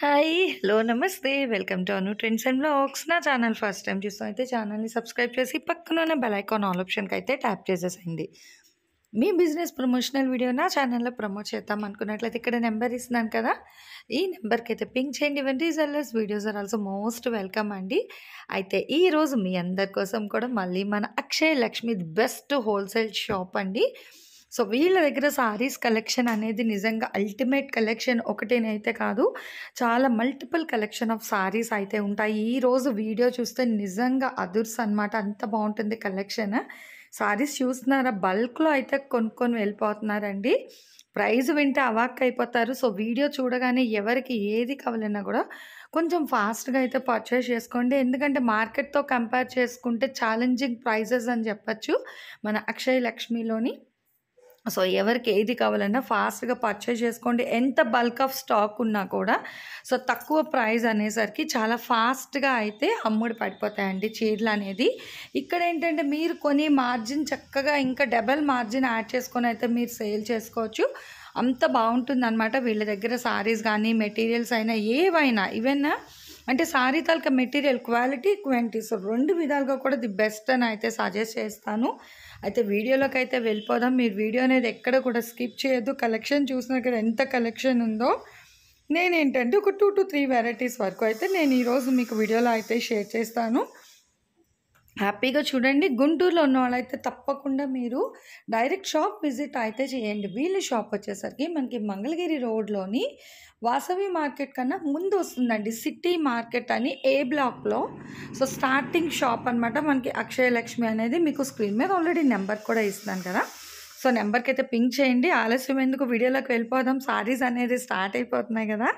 hi hello నమస్తే welcome to Anu trends and blogs నా channel first time చూస్తాం అయితే ఛానల్ని సబ్స్క్రైబ్ చేసి పక్కన ఉన్న బెలైకాన్ ఆల్ ఆప్షన్కి అయితే ట్యాప్ చేసేసింది మీ బిజినెస్ ప్రమోషనల్ వీడియో నా ఛానల్లో ప్రమోట్ చేద్దాం అనుకున్నట్లయితే ఇక్కడ నెంబర్ ఇస్తున్నాను కదా ఈ నెంబర్కి అయితే పింక్ చేయండి ఇవ్వండి జల్లర్స్ videos are also most welcome అండి అయితే ఈరోజు మీ అందరి కోసం కూడా మళ్ళీ మన Akshay Lakshmi best wholesale shop అండి సో వీళ్ళ దగ్గర సారీస్ కలెక్షన్ అనేది నిజంగా అల్టిమేట్ కలెక్షన్ ఒకటేనైతే కాదు చాలా మల్టిపుల్ కలెక్షన్ ఆఫ్ సారీస్ అయితే ఉంటాయి ఈరోజు వీడియో చూస్తే నిజంగా అదుర్స్ అనమాట అంత బాగుంటుంది కలెక్షన్ శారీస్ చూస్తున్నారా బల్క్లో అయితే కొనుక్కొని వెళ్ళిపోతున్నారండి ప్రైజ్ వింటే అవాక్ అయిపోతారు సో వీడియో చూడగానే ఎవరికి ఏది కావాలన్నా కూడా కొంచెం ఫాస్ట్గా అయితే పర్చేస్ చేసుకోండి ఎందుకంటే మార్కెట్తో కంపేర్ చేసుకుంటే ఛాలెంజింగ్ ప్రైజెస్ అని చెప్పచ్చు మన అక్షయ లక్ష్మిలోని సో ఎవరికి ఏది కావాలన్నా ఫాస్ట్గా పర్చేజ్ చేసుకోండి ఎంత బల్క్ ఆఫ్ స్టాక్ ఉన్నా కూడా సో తక్కువ ప్రైస్ అనేసరికి చాలా ఫాస్ట్గా అయితే అమ్ముడు పడిపోతాయండి చీరలు అనేది ఇక్కడ ఏంటంటే మీరు కొని మార్జిన్ చక్కగా ఇంకా డబల్ మార్జిన్ యాడ్ చేసుకొని అయితే మీరు సేల్ చేసుకోవచ్చు అంత బాగుంటుంది అనమాట వీళ్ళ దగ్గర సారీస్ కానీ మెటీరియల్స్ అయినా ఏవైనా ఈవెన్ అంటే సారీ తాలూకా మెటీరియల్ క్వాలిటీ క్వాంటిటీ సో రెండు విధాలుగా కూడా ది బెస్ట్ అని అయితే సజెస్ట్ చేస్తాను అయితే వీడియోలోకి అయితే వెళ్ళిపోదాం మీరు వీడియో అనేది ఎక్కడ కూడా స్కిప్ చేయొద్దు కలెక్షన్ చూసిన కదా ఎంత కలెక్షన్ ఉందో నేనేంటంటే ఒక టూ టు త్రీ వెరైటీస్ వరకు అయితే నేను ఈరోజు మీకు వీడియోలో అయితే షేర్ చేస్తాను హ్యాపీగా చూడండి గుంటూరులో ఉన్న వాళ్ళైతే తప్పకుండా మీరు డైరెక్ట్ షాప్ విజిట్ అయితే చేయండి వీళ్ళ షాప్ వచ్చేసరికి మనకి మంగళగిరి రోడ్లోని వాసవి మార్కెట్ కన్నా ముందు వస్తుందండి సిటీ మార్కెట్ అని ఏ బ్లాక్లో సో స్టార్టింగ్ షాప్ అనమాట మనకి అక్షయలక్ష్మి అనేది మీకు స్క్రీన్ మీద ఆల్రెడీ నెంబర్ కూడా ఇస్తున్నాను కదా సో నెంబర్కి అయితే పింక్ చేయండి ఆలస్యం ఎందుకు వీడియోలోకి వెళ్ళిపోదాం సారీస్ అనేది స్టార్ట్ అయిపోతున్నాయి కదా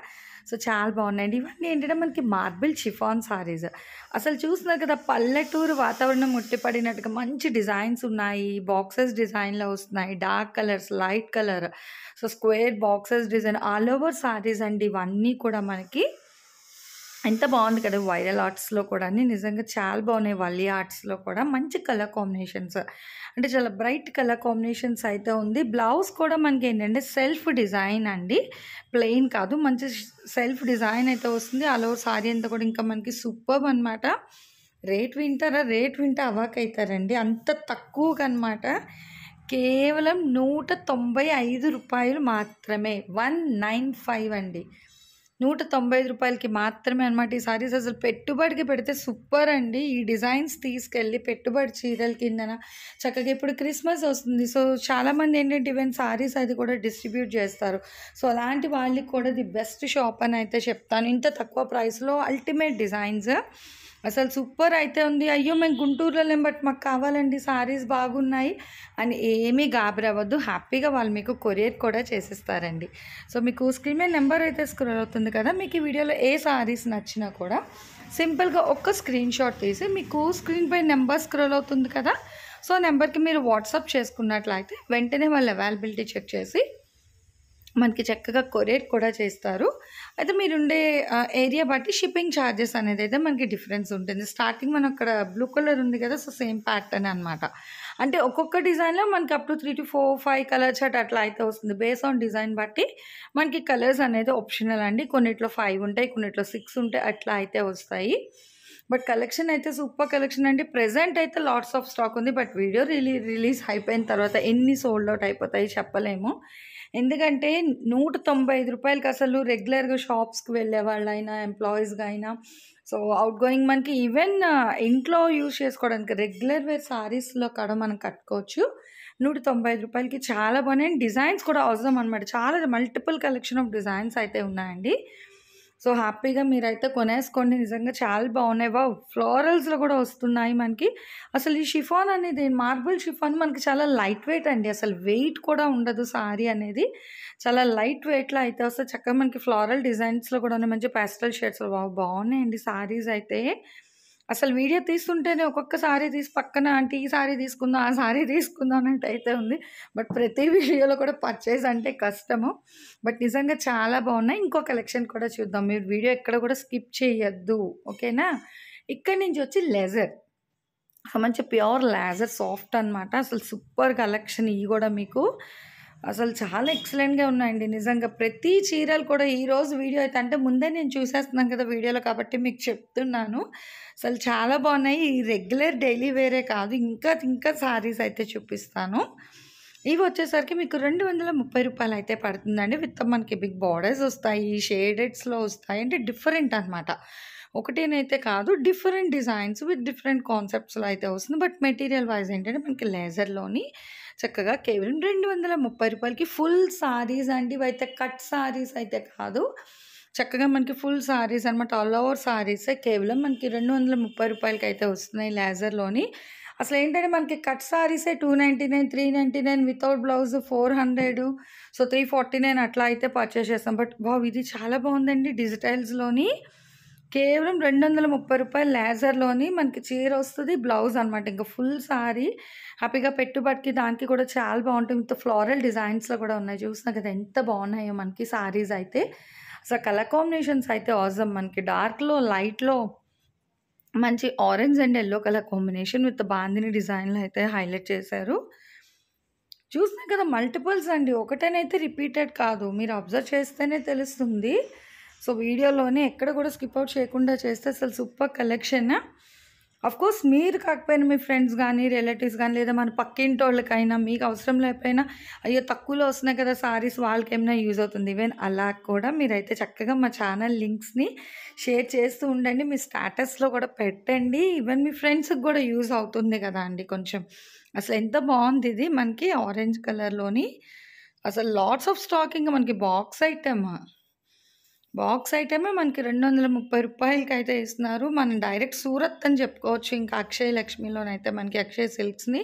సో చాలా బాగున్నాయండి ఇవన్నీ ఏంటంటే మనకి మార్బుల్ షిఫాన్ సారీస్ అసలు చూస్తున్నారు కదా పల్లెటూరు వాతావరణం ముట్టిపడినట్టుగా మంచి డిజైన్స్ ఉన్నాయి బాక్సెస్ డిజైన్లో వస్తున్నాయి dark colours light colour so square boxes design all over saris అండి ఇవన్నీ కూడా మనకి ఎంత బాగుంది కదా వైరల్ ఆర్ట్స్లో కూడా నిజంగా చాలా బాగున్నాయి వల్లి ఆర్ట్స్లో కూడా మంచి కలర్ కాంబినేషన్స్ అంటే చాలా బ్రైట్ కలర్ కాంబినేషన్స్ అయితే ఉంది బ్లౌజ్ కూడా మనకి ఏంటంటే సెల్ఫ్ డిజైన్ అండి ప్లెయిన్ కాదు మంచి సెల్ఫ్ డిజైన్ అయితే వస్తుంది అలా సారీ అంతా కూడా ఇంకా మనకి సూపర్ అనమాట రేట్ వింటారా రేట్ వింటే అవాకైతారండి అంత తక్కువగా అనమాట కేవలం నూట తొంభై ఐదు రూపాయలు మాత్రమే వన్ నైన్ ఫైవ్ అండి నూట తొంభై ఐదు రూపాయలకి మాత్రమే అనమాట ఈ సారీస్ అసలు పెట్టుబడికి పెడితే సూపర్ అండి ఈ డిజైన్స్ తీసుకెళ్ళి పెట్టుబడి చీరల కిందన చక్కగా ఇప్పుడు క్రిస్మస్ వస్తుంది సో చాలామంది ఏంటంటే ఈవెన్ సారీస్ అది కూడా డిస్ట్రిబ్యూట్ చేస్తారు సో అలాంటి వాళ్ళకి కూడా ది బెస్ట్ షాప్ అని అయితే చెప్తాను ఇంత తక్కువ ప్రైస్లో అల్టిమేట్ డిజైన్స్ అసలు సూపర్ అయితే ఉంది అయ్యో మేము గుంటూరులోనే బట్ మాకు కావాలండి సారీస్ బాగున్నాయి అని ఏమీ గాబరవ్వద్దు హ్యాపీగా వాళ్ళు మీకు కొరియర్ కూడా చేసిస్తారండి సో మీకు స్క్రీన్ మీద నెంబర్ అయితే స్క్రోల్ అవుతుంది కదా మీకు ఈ వీడియోలో ఏ సారీస్ నచ్చినా కూడా సింపుల్గా ఒక్క స్క్రీన్ షాట్ తీసి మీకు స్క్రీన్ పై నెంబర్ స్క్రోల్ అవుతుంది కదా సో నెంబర్కి మీరు వాట్సాప్ చేసుకున్నట్లయితే వెంటనే వాళ్ళు అవైలబిలిటీ చెక్ చేసి మనకి చక్కగా కొరియర్ కూడా చేస్తారు అయితే మీరుండే ఏరియా బట్టి షిప్పింగ్ ఛార్జెస్ అనేది అయితే మనకి డిఫరెన్స్ ఉంటుంది స్టార్టింగ్ మనం అక్కడ బ్లూ కలర్ ఉంది కదా సో సేమ్ ప్యాటర్న్ అనమాట అంటే ఒక్కొక్క డిజైన్లో మనకి up to three to four five colours అట్ అట్లా అయితే వస్తుంది బేస్ ఆన్ డిజైన్ బట్టి మనకి కలర్స్ అనేది ఆప్షనల్ అండి కొన్నిట్లో ఫైవ్ ఉంటాయి కొన్నిట్లో సిక్స్ ఉంటాయి అట్లా అయితే వస్తాయి బట్ కలెక్షన్ అయితే సూపర్ కలెక్షన్ అండి ప్రజెంట్ అయితే లాట్స్ ఆఫ్ స్టాక్ ఉంది బట్ వీడియో రిలీ రిలీజ్ అయిపోయిన తర్వాత ఎన్ని సోల్డ్ అవుట్ అయిపోతాయి చెప్పలేము ఎందుకంటే నూట తొంభై ఐదు రూపాయలకి అసలు రెగ్యులర్గా షాప్స్కి వెళ్ళే వాళ్ళైనా ఎంప్లాయీస్గా అయినా సో అవుట్ గోయింగ్ మనకి ఈవెన్ ఇంట్లో యూజ్ చేసుకోవడానికి రెగ్యులర్ వేర్ శారీస్లో కడ మనం కట్టుకోవచ్చు నూట తొంభై ఐదు రూపాయలకి చాలా బాగున్నాయి డిజైన్స్ కూడా అవసరం అనమాట చాలా మల్టిపుల్ కలెక్షన్ ఆఫ్ డిజైన్స్ అయితే ఉన్నాయండి సో హ్యాపీగా మీరైతే కొనేసుకోండి నిజంగా చాలా బాగున్నాయి వా ఫ్లోరల్స్లో కూడా వస్తున్నాయి మనకి అసలు ఈ షిఫాన్ అనేది మార్బుల్ షిఫాన్ మనకి చాలా లైట్ వెయిట్ అండి అసలు వెయిట్ కూడా ఉండదు సారీ అనేది చాలా లైట్ వెయిట్లో అయితే వస్తే చక్కగా మనకి ఫ్లోరల్ డిజైన్స్లో కూడా ఉన్నాయి మంచి పెస్టల్ షేడ్స్లో బాగున్నాయండి సారీస్ అయితే అసలు వీడియో తీస్తుంటేనే ఒక్కొక్క సారీ తీసి పక్కన అంటే ఈ సారీ తీసుకుందాం ఆ సారీ తీసుకుందాం అన్నట్టు అయితే ఉంది బట్ ప్రతి వీడియోలో కూడా పర్చేజ్ అంటే కష్టము బట్ నిజంగా చాలా బాగున్నాయి ఇంకో కలెక్షన్ కూడా చూద్దాం మీరు వీడియో ఎక్కడ కూడా స్కిప్ చేయొద్దు ఓకేనా ఇక్కడి నుంచి వచ్చి లెజర్ మంచి ప్యూర్ లేజర్ సాఫ్ట్ అనమాట అసలు సూపర్ కలెక్షన్ ఇవి కూడా మీకు అసలు చాలా ఎక్సలెంట్గా ఉన్నాయండి నిజంగా ప్రతి చీరలు కూడా ఈరోజు వీడియో అయితే అంటే ముందే నేను చూసేస్తున్నాను కదా వీడియోలో కాబట్టి మీకు చెప్తున్నాను అసలు చాలా బాగున్నాయి ఈ రెగ్యులర్ డైలీ వేరే కాదు ఇంకా ఇంకా శారీస్ అయితే చూపిస్తాను ఇవి వచ్చేసరికి మీకు రెండు వందల ముప్పై రూపాయలు అయితే పడుతుందండి విత్ మనకి బిగ్ బార్డర్స్ వస్తాయి షేడెడ్స్లో వస్తాయి అంటే డిఫరెంట్ అనమాట ఒకటేనైతే కాదు డిఫరెంట్ డిజైన్స్ విత్ డిఫరెంట్ కాన్సెప్ట్స్లో అయితే వస్తుంది బట్ మెటీరియల్ వైజ్ ఏంటంటే మనకి లేజర్లోని చక్కగా కేవలం రెండు వందల ముప్పై రూపాయలకి ఫుల్ సారీస్ అండి అయితే కట్ సారీస్ అయితే కాదు చక్కగా మనకి ఫుల్ సారీస్ అనమాట ఆల్ ఓవర్ సారీస్ కేవలం మనకి రెండు వందల ముప్పై రూపాయలకి అయితే వస్తున్నాయి లేజర్లోని అసలు ఏంటంటే మనకి కట్ సారీసే two ninety nine three ninety nine without blouse four hundred so three forty nine అట్లా అయితే పర్చేస్ చేస్తాం బట్ బావ్ ఇది చాలా బాగుందండి డిజిటల్స్లోని కేవలం రెండు వందల ముప్పై రూపాయలు లేజర్లోని మనకి చీర వస్తుంది బ్లౌజ్ అనమాట ఇంకా ఫుల్ సారీ హ్యాపీగా పెట్టుబడికి దానికి కూడా చాలా బాగుంటుంది ఇంత ఫ్లోరల్ డిజైన్స్లో కూడా ఉన్నాయి చూసినా కదా ఎంత బాగున్నాయో మనకి సారీస్ అయితే అసలు కలర్ కాంబినేషన్స్ అయితే ఆజమ్ మనకి డార్క్లో లైట్లో మంచి orange and yellow colour combination with bandhani డిజైన్లు అయితే హైలైట్ చేశారు చూసినా కదా మల్టిపుల్స్ అండి ఒకటేనైతే రిపీటెడ్ కాదు మీరు అబ్జర్వ్ చేస్తేనే తెలుస్తుంది సో వీడియోలోనే ఎక్కడ కూడా స్కిప్ అవుట్ చేయకుండా చేస్తే అసలు సూపర్ కలెక్షన్ కోర్స్ మీరు కాకపోయినా మీ ఫ్రెండ్స్ కానీ రిలేటివ్స్ కానీ లేదా మన పక్కింటి వాళ్ళకైనా మీకు అవసరం లేకపోయినా అయ్యో తక్కువలో వస్తున్నాయి కదా సారీస్ వాళ్ళకి ఏమైనా యూజ్ అవుతుంది ఈవెన్ అలా కూడా మీరైతే చక్కగా మా ఛానల్ లింక్స్ని షేర్ చేస్తూ ఉండండి మీ స్టాటస్లో కూడా పెట్టండి ఈవెన్ మీ ఫ్రెండ్స్కి కూడా యూజ్ అవుతుంది కదా అండి కొంచెం అసలు ఎంత బాగుంది ఇది మనకి ఆరెంజ్ కలర్లోని అసలు లాట్స్ ఆఫ్ స్టాకింగ్ మనకి బాక్స్ ఐటమ్ బాక్స్ ఐటమే మనకి రెండు వందల ముప్పై రూపాయలకి అయితే ఇస్తున్నారు మనం డైరెక్ట్ సూరత్ అని చెప్పుకోవచ్చు ఇంకా అక్షయ లక్ష్మిలోనైతే మనకి అక్షయ సిల్క్స్ని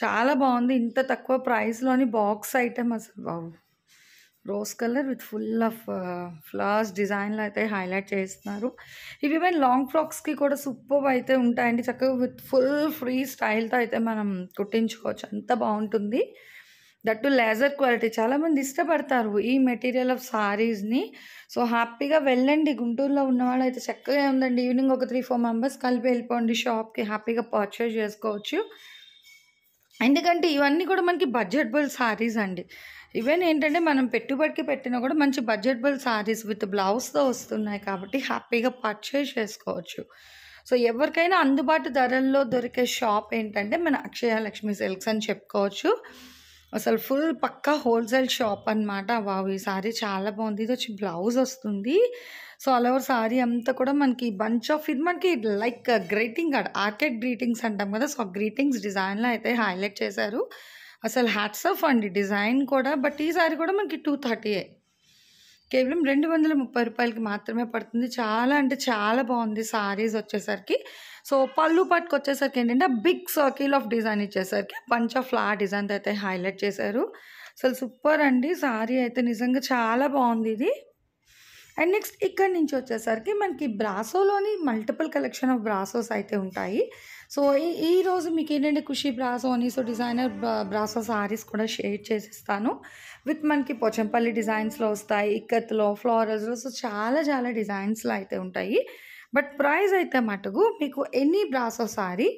చాలా బాగుంది ఇంత తక్కువ ప్రైస్లోని బాక్స్ ఐటమ్ అసలు బాబు rose colour with full of flowers డిజైన్లు అయితే హైలైట్ చేస్తున్నారు ఇవి మేము లాంగ్ ఫ్రాక్స్కి కూడా సూపర్ అయితే ఉంటాయండి చక్కగా విత్ ఫుల్ ఫ్రీ స్టైల్తో అయితే మనం కుట్టించుకోవచ్చు అంత బాగుంటుంది దట్టు లేజర్ క్వాలిటీ చాలామంది ఇష్టపడతారు ఈ మెటీరియల్ ఆఫ్ సారీస్ని సో హ్యాపీగా వెళ్ళండి గుంటూరులో ఉన్నవాళ్ళు అయితే చక్కగా ఉందండి ఈవినింగ్ ఒక త్రీ ఫోర్ మెంబర్స్ కలిపి వెళ్ళిపోండి షాప్కి హ్యాపీగా పర్చేస్ చేసుకోవచ్చు ఎందుకంటే ఇవన్నీ కూడా మనకి బడ్జెట్బుల్ సారీస్ అండి ఈవెన్ ఏంటంటే మనం పెట్టుబడికి పెట్టినా కూడా మంచి బడ్జెట్బుల్ సారీస్ విత్ బ్లౌజ్తో వస్తున్నాయి కాబట్టి హ్యాపీగా పర్చేస్ చేసుకోవచ్చు సో ఎవరికైనా అందుబాటు ధరల్లో దొరికే షాప్ ఏంటంటే మన అక్షయ లక్ష్మి సిల్క్స్ అని చెప్పుకోవచ్చు అసలు ఫుల్ పక్కా హోల్సేల్ షాప్ అనమాట వావ్ ఈ సారీ చాలా బాగుంది ఇది వచ్చి బ్లౌజ్ వస్తుంది సో ఆల్ ఓవర్ సారీ అంతా కూడా మనకి బంచ్ ఆఫ్ ఇది మనకి లైక్ గ్రీటింగ్ కార్డ్ ఆర్కెట్ గ్రీటింగ్స్ అంటాం కదా సో గ్రీటింగ్స్ డిజైన్లో అయితే హైలైట్ చేశారు అసలు ఆఫ్ అండి డిజైన్ కూడా బట్ ఈ సారీ కూడా మనకి టూ థర్టీయే కేవలం రెండు వందల ముప్పై రూపాయలకి మాత్రమే పడుతుంది చాలా అంటే చాలా బాగుంది సారీస్ వచ్చేసరికి సో పళ్ళు పట్టుకు వచ్చేసరికి ఏంటంటే బిగ్ సర్కిల్ ఆఫ్ డిజైన్ ఇచ్చేసరికి బంచ్ ఆఫ్ ఫ్లా డిజైన్ అయితే హైలైట్ చేశారు అసలు సూపర్ అండి సారీ అయితే నిజంగా చాలా బాగుంది ఇది అండ్ నెక్స్ట్ ఇక్కడ నుంచి వచ్చేసరికి మనకి బ్రాసోలోని మల్టిపుల్ కలెక్షన్ ఆఫ్ బ్రాసోస్ అయితే ఉంటాయి సో ఈ ఈరోజు మీకు ఏంటంటే ఖుషీ బ్రాసో అని సో డిజైనర్ బ్రాసో సారీస్ కూడా షేర్ చేసిస్తాను విత్ మనకి పోచంపల్లి డిజైన్స్లో వస్తాయి ఇక్కత్లో ఫ్లోరల్స్లో సో చాలా చాలా డిజైన్స్లో అయితే ఉంటాయి బట్ ప్రైస్ అయితే మటుకు మీకు ఎనీ బ్రాసో సారీ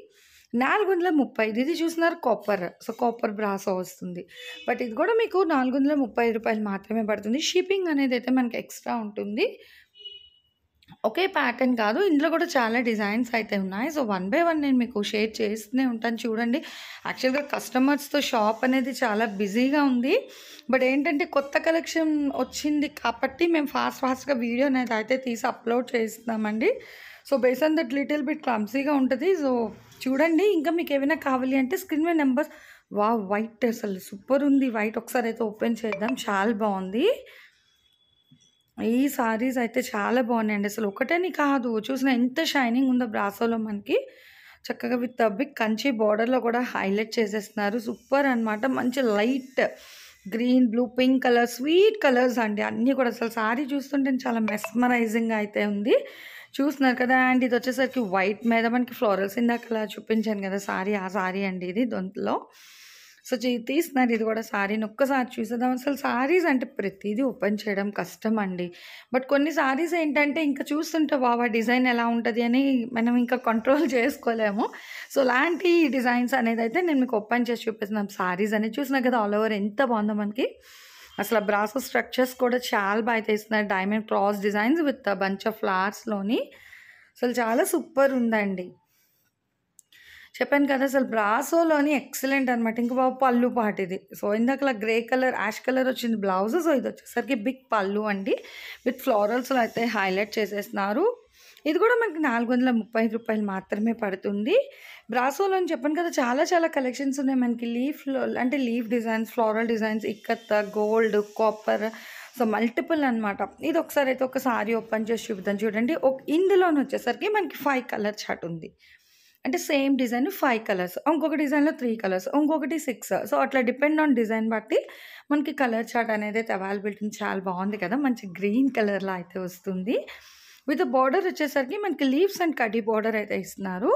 నాలుగు వందల ముప్పై ఇది చూసినారు కాపర్ సో కాపర్ బ్రాసో వస్తుంది బట్ ఇది కూడా మీకు నాలుగు వందల ముప్పై రూపాయలు మాత్రమే పడుతుంది షిప్పింగ్ అనేది అయితే మనకి ఎక్స్ట్రా ఉంటుంది ఒకే ప్యాటర్న్ కాదు ఇందులో కూడా చాలా డిజైన్స్ అయితే ఉన్నాయి సో వన్ బై వన్ నేను మీకు షేర్ చేస్తూనే ఉంటాను చూడండి యాక్చువల్గా కస్టమర్స్తో షాప్ అనేది చాలా బిజీగా ఉంది బట్ ఏంటంటే కొత్త కలెక్షన్ వచ్చింది కాబట్టి మేము ఫాస్ట్ ఫాస్ట్గా వీడియో అనేది అయితే తీసి అప్లోడ్ చేస్తున్నామండి so base on that little bit క్లమ్సీగా ఉంటుంది సో చూడండి ఇంకా మీకు ఏమైనా కావాలి అంటే స్క్రీన్ మీద నెంబర్స్ వా వైట్ అసలు సూపర్ ఉంది వైట్ ఒకసారి అయితే ఓపెన్ చేద్దాం చాలా బాగుంది ఈ సారీస్ అయితే చాలా బాగున్నాయండి అసలు ఒకటని కాదు చూసిన ఎంత షైనింగ్ ఉందో బ్రాసోలో మనకి చక్కగా విత్ బిగ్ కంచి బార్డర్లో కూడా హైలైట్ చేసేస్తున్నారు సూపర్ అనమాట మంచి light green blue pink colour sweet colours అండి అన్నీ కూడా అసలు సారీ చూస్తుంటే చాలా మెస్మరైజింగ్ అయితే ఉంది చూస్తున్నారు కదా అండ్ ఇది వచ్చేసరికి వైట్ మీద మనకి ఫ్లోరల్స్ ఇందాక అలా చూపించాను కదా సారీ ఆ సారీ అండి ఇది దొంతలో సో తీస్తున్నారు ఇది కూడా శారీని ఒక్కసారి చూసేద్దాం అసలు శారీస్ అంటే ప్రతిదీ ఓపెన్ చేయడం కష్టం అండి బట్ కొన్ని శారీస్ ఏంటంటే ఇంకా చూస్తుంటే బాబా డిజైన్ ఎలా ఉంటుంది అని మనం ఇంకా కంట్రోల్ చేసుకోలేము సో లాంటి డిజైన్స్ అనేది అయితే నేను మీకు ఓపెన్ చేసి చూపిస్తున్నాం శారీస్ అనేది చూసినా కదా ఆల్ ఓవర్ ఎంత బాగుందో మనకి అసలు బ్రాసెస్ స్ట్రక్చర్స్ కూడా చాలా బాగా తీస్తున్నారు diamond cross designs with bunch of ఫ్లవర్స్లోని అసలు చాలా సూపర్ ఉందండి చెప్పాను కదా అసలు బ్రాసోలోని ఎక్సలెంట్ అనమాట ఇంకా బాబు పళ్ళు పాటిది ఇది సో ఇందాక గ్రే కలర్ యాష్ కలర్ వచ్చింది బ్లౌజ్ సో ఇది వచ్చేసరికి బిగ్ పళ్ళు అండి విత్ ఫ్లోరల్స్లో అయితే హైలైట్ చేసేస్తున్నారు ఇది కూడా మనకి నాలుగు వందల ముప్పై రూపాయలు మాత్రమే పడుతుంది బ్రాసోలో అని చెప్పాను కదా చాలా చాలా కలెక్షన్స్ ఉన్నాయి మనకి లీఫ్లో అంటే లీఫ్ డిజైన్స్ ఫ్లోరల్ డిజైన్స్ ఇక్కత్త గోల్డ్ కాపర్ సో మల్టిపుల్ అనమాట ఇది ఒకసారి అయితే ఒక సారీ ఓపెన్ చేసి చూపుతాను చూడండి ఇందులోనే వచ్చేసరికి మనకి ఫైవ్ కలర్ చాట్ ఉంది అంటే సేమ్ డిజైన్ ఫైవ్ కలర్స్ ఇంకొక డిజైన్లో త్రీ కలర్స్ ఇంకొకటి సిక్స్ సో అట్లా డిపెండ్ ఆన్ డిజైన్ బట్టి మనకి కలర్ చార్ట్ అనేది అయితే అవైలబిలిటీ చాలా బాగుంది కదా మంచి గ్రీన్ కలర్లో అయితే వస్తుంది విత్ బార్డర్ వచ్చేసరికి మనకి లీవ్స్ అండ్ కడ్డీ బార్డర్ అయితే ఇస్తున్నారు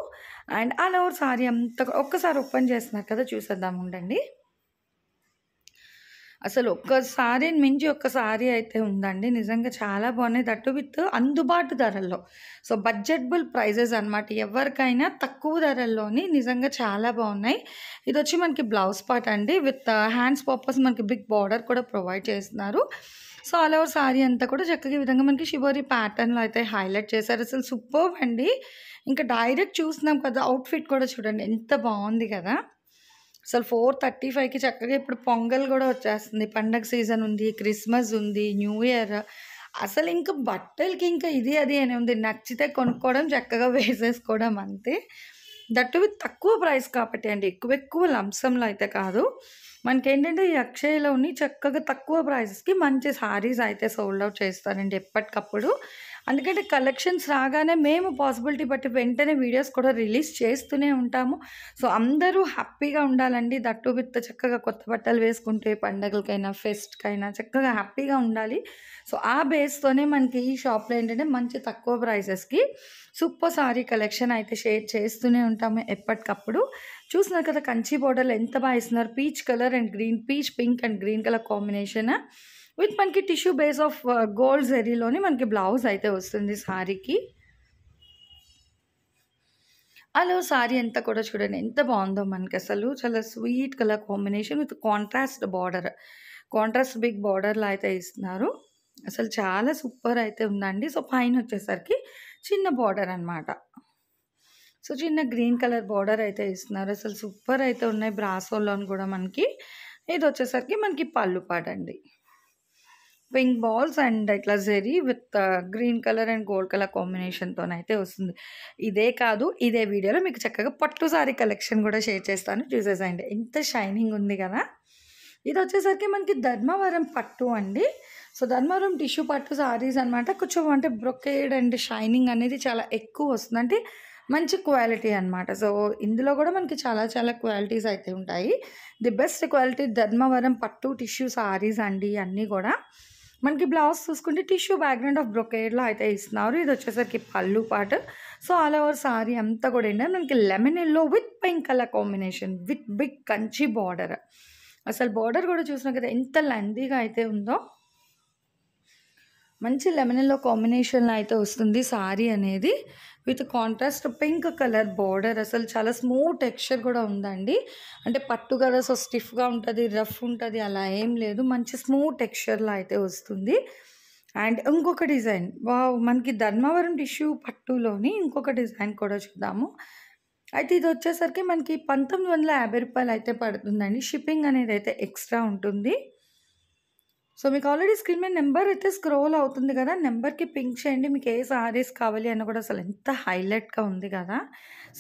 అండ్ అలా సారీ అంత ఒక్కసారి ఓపెన్ చేస్తున్నారు కదా చూసేద్దాం ఉండండి అసలు ఒక్కసారి మించి ఒక్క సారీ అయితే ఉందండి నిజంగా చాలా బాగున్నాయి దట్టు విత్ అందుబాటు ధరల్లో సో బడ్జెట్బుల్ ప్రైజెస్ అనమాట ఎవరికైనా తక్కువ ధరల్లోని నిజంగా చాలా బాగున్నాయి ఇది వచ్చి మనకి బ్లౌజ్ పార్ట్ అండి విత్ హ్యాండ్స్ పర్పస్ మనకి బిగ్ బార్డర్ కూడా ప్రొవైడ్ చేస్తున్నారు సో ఆల్ ఓవర్ సారీ అంతా కూడా చక్కగా ఈ విధంగా మనకి శివరి ప్యాటర్న్లో అయితే హైలైట్ చేశారు అసలు సూపర్ అండి ఇంకా డైరెక్ట్ చూసినాం కదా అవుట్ ఫిట్ కూడా చూడండి ఎంత బాగుంది కదా అసలు ఫోర్ థర్టీ ఫైవ్కి చక్కగా ఇప్పుడు పొంగల్ కూడా వచ్చేస్తుంది పండగ సీజన్ ఉంది క్రిస్మస్ ఉంది న్యూ ఇయర్ అసలు ఇంకా బట్టలకి ఇంకా ఇది అది అని ఉంది నచ్చితే కొనుక్కోవడం చక్కగా వేసేసుకోవడం అంతే దట్ విత్ తక్కువ ప్రైస్ కాబట్టి అండి ఎక్కువ ఎక్కువ లంసంలో అయితే కాదు మనకేంటంటే ఈ అక్షయలోని చక్కగా తక్కువ ప్రైజెస్కి మంచి శారీస్ అయితే సోల్డ్ అవుట్ చేస్తారండి ఎప్పటికప్పుడు అందుకంటే కలెక్షన్స్ రాగానే మేము పాసిబిలిటీ బట్టి వెంటనే వీడియోస్ కూడా రిలీజ్ చేస్తూనే ఉంటాము సో అందరూ హ్యాపీగా ఉండాలండి దట్టు విత్ చక్కగా కొత్త బట్టలు వేసుకుంటే పండగలకైనా ఫెస్ట్కైనా చక్కగా హ్యాపీగా ఉండాలి సో ఆ బేస్తోనే మనకి ఈ షాప్లో ఏంటంటే మంచి తక్కువ ప్రైసెస్కి సూపర్ సారీ కలెక్షన్ అయితే షేర్ చేస్తూనే ఉంటాము ఎప్పటికప్పుడు చూసినారు కదా కంచి బోర్డర్లు ఎంత బాగా ఇస్తున్నారు peach colour and green peach pink and green colour combination with మనకి టిష్యూ బేస్ ఆఫ్ గోల్డ్ జెరీలోని మనకి బ్లౌజ్ అయితే వస్తుంది శారీకి అలా శారీ అంతా కూడా చూడండి ఎంత బాగుందో మనకి అసలు చాలా sweet colour combination with contrast border contrast big బార్డర్లో అయితే ఇస్తున్నారు అసలు చాలా సూపర్ అయితే ఉందండి సో పైన వచ్చేసరికి చిన్న బార్డర్ అనమాట సో చిన్న గ్రీన్ కలర్ బార్డర్ అయితే ఇస్తున్నారు అసలు సూపర్ అయితే ఉన్నాయి బ్రాసోల్లోని కూడా మనకి ఇది వచ్చేసరికి మనకి పళ్ళు పాటండి పింక్ బాల్స్ అండ్ ఇట్లా zari with green colour and gold colour కాంబినేషన్తో అయితే వస్తుంది ఇదే కాదు ఇదే వీడియోలో మీకు చక్కగా పట్టు సారీ కలెక్షన్ కూడా షేర్ చేస్తాను చూసేసండి ఎంత షైనింగ్ ఉంది కదా ఇది వచ్చేసరికి మనకి ధర్మవరం పట్టు అండి సో ధర్మవరం టిష్యూ పట్టు సారీస్ అనమాట కొంచెం అంటే బ్రొకేడ్ అండ్ షైనింగ్ అనేది చాలా ఎక్కువ వస్తుంది అంటే మంచి క్వాలిటీ అనమాట సో ఇందులో కూడా మనకి చాలా చాలా క్వాలిటీస్ అయితే ఉంటాయి ది బెస్ట్ క్వాలిటీ ధర్మవరం పట్టు టిష్యూ సారీస్ అండి అన్నీ కూడా మనకి బ్లౌజ్ చూసుకుంటే టిష్యూ బ్యాక్గ్రౌండ్ ఆఫ్ బ్రొకేడ్లో అయితే ఇస్తున్నారు ఇది వచ్చేసరికి పళ్ళు పాటు సో ఆల్ ఓవర్ సారీ అంతా కూడా ఏంటంటే మనకి lemon yellow with pink colour combination with big Kanchi border అసలు బార్డర్ కూడా చూసినా కదా ఎంత లెందీగా అయితే ఉందో మంచి లెమన్ ఎల్లో కాంబినేషన్లో అయితే వస్తుంది సారీ అనేది with contrast pink colour border అసలు చాలా స్మూత్ టెక్స్చర్ కూడా ఉందండి అంటే పట్టు కదా సో స్టిఫ్గా ఉంటుంది రఫ్ ఉంటుంది అలా ఏం లేదు మంచి స్మూత్ టెక్స్చర్లో అయితే వస్తుంది అండ్ ఇంకొక డిజైన్ వా మనకి ధర్మవరం టిష్యూ పట్టులోని ఇంకొక డిజైన్ కూడా చూద్దాము అయితే ఇది వచ్చేసరికి మనకి పంతొమ్మిది వందల యాభై రూపాయలు అయితే పడుతుందండి షిప్పింగ్ అనేది అయితే ఎక్స్ట్రా ఉంటుంది సో మీకు ఆల్రెడీ స్క్రీన్ మీద నెంబర్ అయితే స్క్రోల్ అవుతుంది కదా నెంబర్కి పింక్ చేయండి మీకు ఏ సారీస్ కావాలి అని కూడా అసలు ఎంత హైలైట్గా ఉంది కదా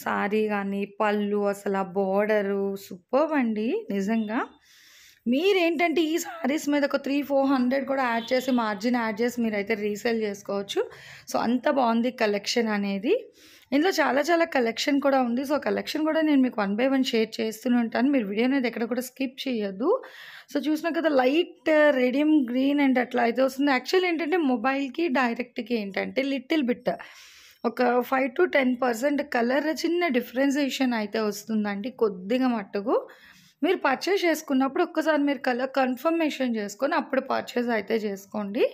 సారీ కానీ పళ్ళు అసలు ఆ బోర్డరు సూపర్ అండి నిజంగా మీరేంటంటే ఈ సారీస్ మీద ఒక త్రీ ఫోర్ హండ్రెడ్ కూడా యాడ్ చేసి మార్జిన్ యాడ్ చేసి మీరైతే రీసేల్ చేసుకోవచ్చు సో అంత బాగుంది కలెక్షన్ అనేది ఇందులో చాలా చాలా కలెక్షన్ కూడా ఉంది సో కలెక్షన్ కూడా నేను మీకు వన్ బై వన్ షేర్ చేస్తూనే ఉంటాను మీరు వీడియో అనేది ఎక్కడ కూడా స్కిప్ చేయొద్దు సో చూసినా కదా లైట్ రెడియం గ్రీన్ అండ్ అట్లా అయితే వస్తుంది యాక్చువల్ ఏంటంటే మొబైల్కి డైరెక్ట్కి ఏంటంటే లిటిల్ బిట్ ఒక five to ten percent colour చిన్న డిఫరెన్సేషన్ అయితే వస్తుందండి కొద్దిగా మట్టుకు మీరు పర్చేస్ చేసుకున్నప్పుడు ఒక్కసారి మీరు కలర్ కన్ఫర్మేషన్ చేసుకొని అప్పుడు పర్చేస్ అయితే చేసుకోండి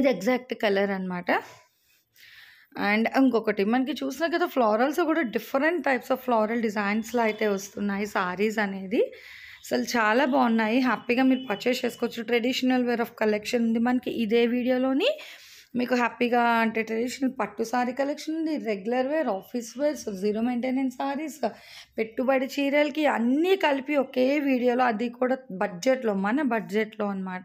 ఇది ఎగ్జాక్ట్ కలర్ అనమాట అండ్ ఇంకొకటి మనకి చూసిన కదా ఫ్లారల్స్ కూడా డిఫరెంట్ టైప్స్ ఆఫ్ ఫ్లారల్ డిజైన్స్లో అయితే వస్తున్నాయి సారీస్ అనేది అసలు చాలా బాగున్నాయి హ్యాపీగా మీరు పర్చేస్ చేసుకోవచ్చు ట్రెడిషనల్ వేర్ ఆఫ్ కలెక్షన్ ఉంది మనకి ఇదే వీడియోలోని మీకు హ్యాపీగా అంటే ట్రెడిషనల్ పట్టు సారీ కలెక్షన్ ఉంది regular wear office wears zero maintenance saris పెట్టుబడి చీరలకి అన్నీ కలిపి ఒకే వీడియోలో అది కూడా బడ్జెట్లో మన బడ్జెట్లో అనమాట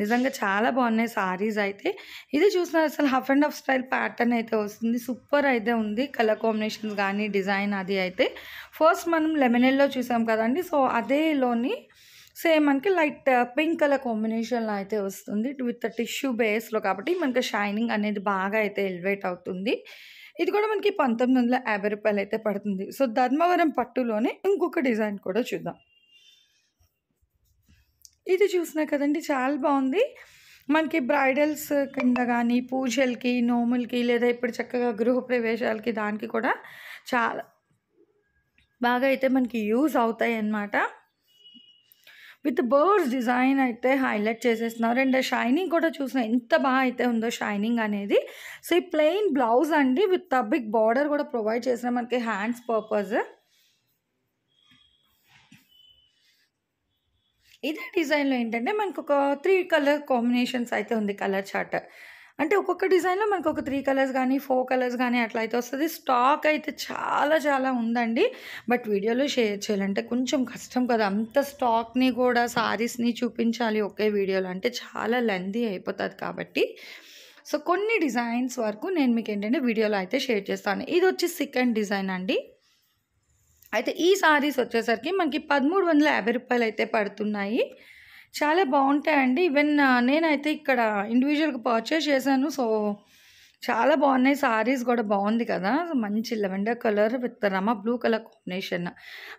నిజంగా చాలా బాగున్నాయి సారీస్ అయితే ఇది చూసిన అసలు half and half style pattern అయితే వస్తుంది సూపర్ అయితే ఉంది కలర్ కాంబినేషన్స్ కానీ డిజైన్ అది అయితే ఫస్ట్ మనం లెమనెల్లో చూసాం కదండి సో అదేలోని సేమ్ మనకి లైట్ పింక్ కలర్ కాంబినేషన్లో అయితే వస్తుంది విత్ టిష్యూ బేస్లో కాబట్టి మనకి షైనింగ్ అనేది బాగా అయితే ఎలివేట్ అవుతుంది ఇది కూడా మనకి పంతొమ్మిది వందల యాభై రూపాయలు అయితే పడుతుంది సో ధర్మవరం పట్టులోనే ఇంకొక డిజైన్ కూడా చూద్దాం ఇది చూసినా కదండి చాలా బాగుంది మనకి బ్రైడల్స్ కింద కానీ పూజలకి నోములకి లేదా ఇప్పుడు చక్కగా గృహప్రవేశాలకి దానికి కూడా చాలా బాగా అయితే మనకి యూజ్ అవుతాయి అన్నమాట విత్ బర్డ్స్ డిజైన్ అయితే హైలైట్ చేసేస్తున్నారు అండ్ షైనింగ్ కూడా చూసిన ఎంత బాగా అయితే ఉందో షైనింగ్ అనేది సో ఈ ప్లెయిన్ బ్లౌజ్ అండి విత్ బిగ్ బార్డర్ కూడా ప్రొవైడ్ చేసిన మనకి హ్యాండ్స్ పర్పస్ ఇదే డిజైన్లో ఏంటంటే మనకు ఒక త్రీ కలర్ కాంబినేషన్స్ అయితే ఉంది కలర్ చార్ట్ అంటే ఒక్కొక్క డిజైన్లో మనకు ఒక త్రీ కలర్స్ కానీ ఫోర్ కలర్స్ కానీ అట్లా అయితే వస్తుంది స్టాక్ అయితే చాలా చాలా ఉందండి బట్ వీడియోలో షేర్ చేయాలంటే కొంచెం కష్టం కదా అంత స్టాక్ని కూడా సారీస్ని చూపించాలి ఒకే వీడియోలో అంటే చాలా లెందీ అయిపోతుంది కాబట్టి సో కొన్ని డిజైన్స్ వరకు నేను మీకు ఏంటంటే వీడియోలో అయితే షేర్ చేస్తాను ఇది వచ్చి సెకండ్ డిజైన్ అండి అయితే ఈ సారీస్ వచ్చేసరికి మనకి పదమూడు వందల యాభై రూపాయలు అయితే పడుతున్నాయి చాలా బాగుంటాయండి ఈవెన్ uh, నేనైతే ఇక్కడ ఇండివిజువల్గా పర్చేస్ చేశాను సో చాలా బాగున్నాయి సారీస్ కూడా బాగుంది కదా మంచి లెవెండర్ కలర్ విత్ రమ బ్లూ కలర్ కాంబినేషన్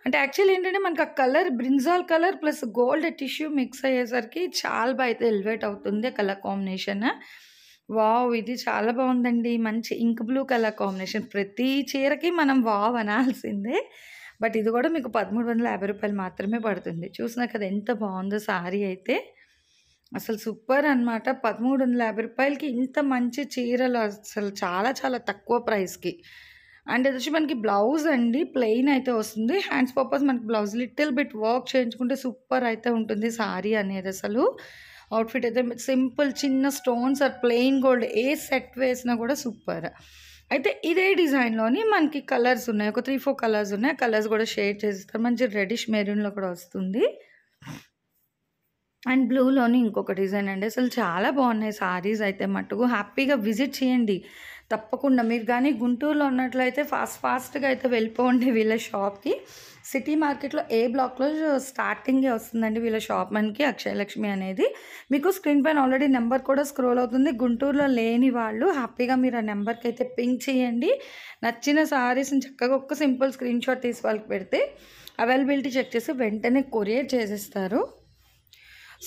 అంటే యాక్చువల్ ఏంటంటే మనకి ఆ colour brinjal colour plus gold tissue mix అయ్యేసరికి చాలా బాగా అయితే ఎలివేట్ అవుతుంది కలర్ కాంబినేషన్ వావ్ ఇది చాలా బాగుందండి మంచి ఇంక్ బ్లూ కలర్ కాంబినేషన్ ప్రతి చీరకి మనం వావ్ అనాల్సిందే బట్ ఇది కూడా మీకు పదమూడు వందల యాభై రూపాయలు మాత్రమే పడుతుంది చూసినా కదా ఎంత బాగుందో సారీ అయితే అసలు సూపర్ అనమాట పదమూడు వందల యాభై రూపాయలకి ఇంత మంచి చీరలు అసలు చాలా చాలా తక్కువ ప్రైస్కి అండ్ అది వచ్చి మనకి బ్లౌజ్ అండి ప్లెయిన్ అయితే వస్తుంది హ్యాండ్స్ పర్పస్ మనకి బ్లౌజ్ లిటిల్ బిట్ వర్క్ చేయించుకుంటే సూపర్ అయితే ఉంటుంది సారీ అనేది అసలు అవుట్ఫిట్ అయితే సింపుల్ చిన్న స్టోన్స్ ఆర్ ప్లెయిన్ గోల్డ్ ఏ సెట్ వేసినా కూడా సూపర్ అయితే ఇదే డిజైన్లోని మనకి కలర్స్ ఉన్నాయి ఒక త్రీ ఫోర్ కలర్స్ ఉన్నాయి కలర్స్ కూడా షేర్ చేస్తారు మంచి రెడిష్ మెరూన్లో కూడా వస్తుంది అండ్ బ్లూలోని ఇంకొక డిజైన్ అండి అసలు చాలా బాగున్నాయి సారీస్ అయితే మట్టుకు హ్యాపీగా విజిట్ చేయండి తప్పకుండా మీరు కానీ గుంటూరులో ఉన్నట్లయితే ఫాస్ట్ ఫాస్ట్గా అయితే వెళ్ళిపోండి వీళ్ళ షాప్కి సిటీ మార్కెట్లో ఏ బ్లాక్లో స్టార్టింగే వస్తుందండి వీళ్ళ షాప్ మనకి అక్షయలక్ష్మి అనేది మీకు స్క్రీన్ పైన ఆల్రెడీ నెంబర్ కూడా స్క్రోల్ అవుతుంది గుంటూరులో లేని వాళ్ళు హ్యాపీగా మీరు ఆ నెంబర్కి అయితే పింక్ చేయండి నచ్చిన సారీస్ని చక్కగా ఒక్క సింపుల్ స్క్రీన్ షాట్ తీసి వాళ్ళకి పెడితే అవైలబిలిటీ చెక్ చేసి వెంటనే కొరియర్ చేసేస్తారు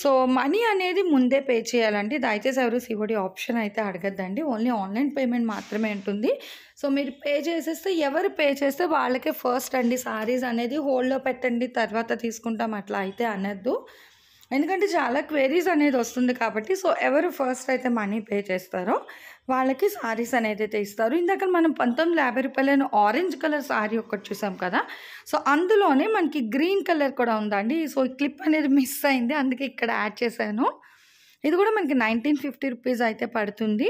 సో మనీ అనేది ముందే పే చేయాలండి దయచేసి ఎవరు సివడి ఆప్షన్ అయితే అడగద్దండి ఓన్లీ ఆన్లైన్ పేమెంట్ మాత్రమే ఉంటుంది సో మీరు పే చేసేస్తే ఎవరు పే చేస్తే వాళ్ళకే ఫస్ట్ అండి సారీస్ అనేది హోల్డ్లో పెట్టండి తర్వాత తీసుకుంటాం అట్లా అయితే అనద్దు ఎందుకంటే చాలా క్వెరీస్ అనేది వస్తుంది కాబట్టి సో ఎవరు ఫస్ట్ అయితే మనీ పే చేస్తారో వాళ్ళకి సారీస్ అనేది అయితే ఇస్తారు ఇందాక మనం పంతొమ్మిది యాభై రూపాయలైన ఆరెంజ్ కలర్ సారీ ఒకటి చూసాం కదా సో అందులోనే మనకి గ్రీన్ కలర్ కూడా ఉందండి సో ఈ క్లిప్ అనేది మిస్ అయింది అందుకే ఇక్కడ యాడ్ చేశాను ఇది కూడా మనకి నైన్టీన్ ఫిఫ్టీ రూపీస్ అయితే పడుతుంది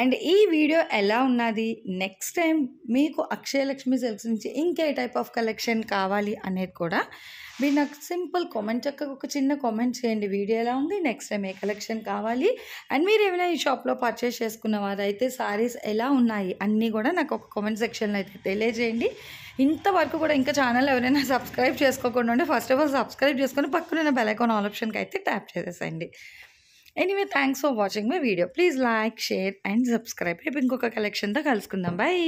అండ్ ఈ వీడియో ఎలా ఉన్నది నెక్స్ట్ టైం మీకు అక్షయలక్ష్మి సిల్క్స్ నుంచి ఇంకే టైప్ ఆఫ్ కలెక్షన్ కావాలి అనేది కూడా మీరు నాకు సింపుల్ కామెంట్ చక్క ఒక చిన్న కామెంట్ చేయండి వీడియో ఎలా ఉంది నెక్స్ట్ టైం ఏ కలెక్షన్ కావాలి అండ్ మీరు ఏమైనా ఈ షాప్లో పర్చేస్ చేసుకున్న వారైతే సారీస్ ఎలా ఉన్నాయి అన్నీ కూడా నాకు ఒక కామెంట్ సెక్షన్లో అయితే తెలియజేయండి ఇంతవరకు కూడా ఇంకా ఛానల్ ఎవరైనా సబ్స్క్రైబ్ చేసుకోకుండా ఉంటే ఫస్ట్ ఆఫ్ ఆల్ సబ్స్క్రైబ్ చేసుకొని పక్కన బెల్ ఐకాన్ ఆల్ ఆప్షన్కి అయితే ట్యాప్ చేసేసండి anyway thanks for watching my video please like share and subscribe రేపు ఇంకొక కలెక్షన్తో కలుసుకుందాం బాయ్